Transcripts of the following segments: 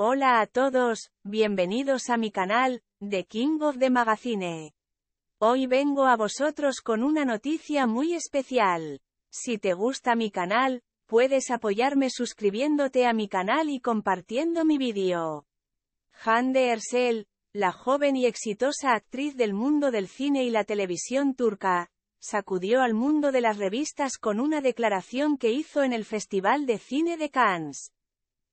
Hola a todos, bienvenidos a mi canal, The King of the Magazine. Hoy vengo a vosotros con una noticia muy especial. Si te gusta mi canal, puedes apoyarme suscribiéndote a mi canal y compartiendo mi vídeo. Hande Ersel, la joven y exitosa actriz del mundo del cine y la televisión turca, sacudió al mundo de las revistas con una declaración que hizo en el Festival de Cine de Cannes.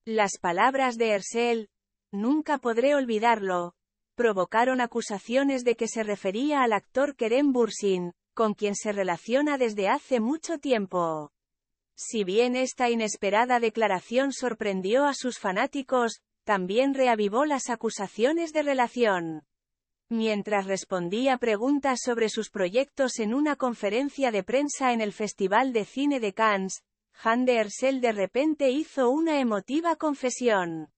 Las palabras de Hersel, nunca podré olvidarlo, provocaron acusaciones de que se refería al actor Kerem Bursin, con quien se relaciona desde hace mucho tiempo. Si bien esta inesperada declaración sorprendió a sus fanáticos, también reavivó las acusaciones de relación. Mientras respondía preguntas sobre sus proyectos en una conferencia de prensa en el Festival de Cine de Cannes, Hande Ersel de repente hizo una emotiva confesión.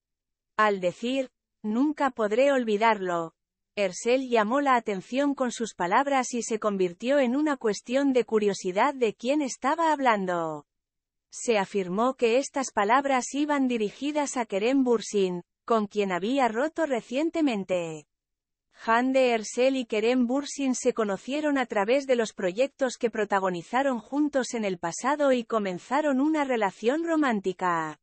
Al decir, nunca podré olvidarlo, Ersel llamó la atención con sus palabras y se convirtió en una cuestión de curiosidad de quién estaba hablando. Se afirmó que estas palabras iban dirigidas a Kerem Bursin, con quien había roto recientemente. Han de Ersel y Kerem Bursin se conocieron a través de los proyectos que protagonizaron juntos en el pasado y comenzaron una relación romántica.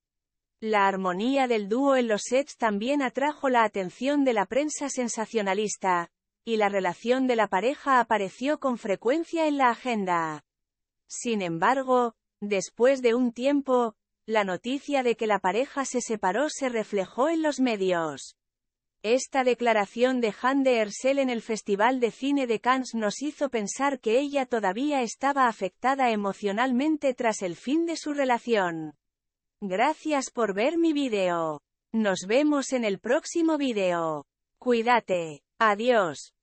La armonía del dúo en los sets también atrajo la atención de la prensa sensacionalista, y la relación de la pareja apareció con frecuencia en la agenda. Sin embargo, después de un tiempo, la noticia de que la pareja se separó se reflejó en los medios. Esta declaración de Han de Ersel en el Festival de Cine de Cannes nos hizo pensar que ella todavía estaba afectada emocionalmente tras el fin de su relación. Gracias por ver mi video. Nos vemos en el próximo video. Cuídate. Adiós.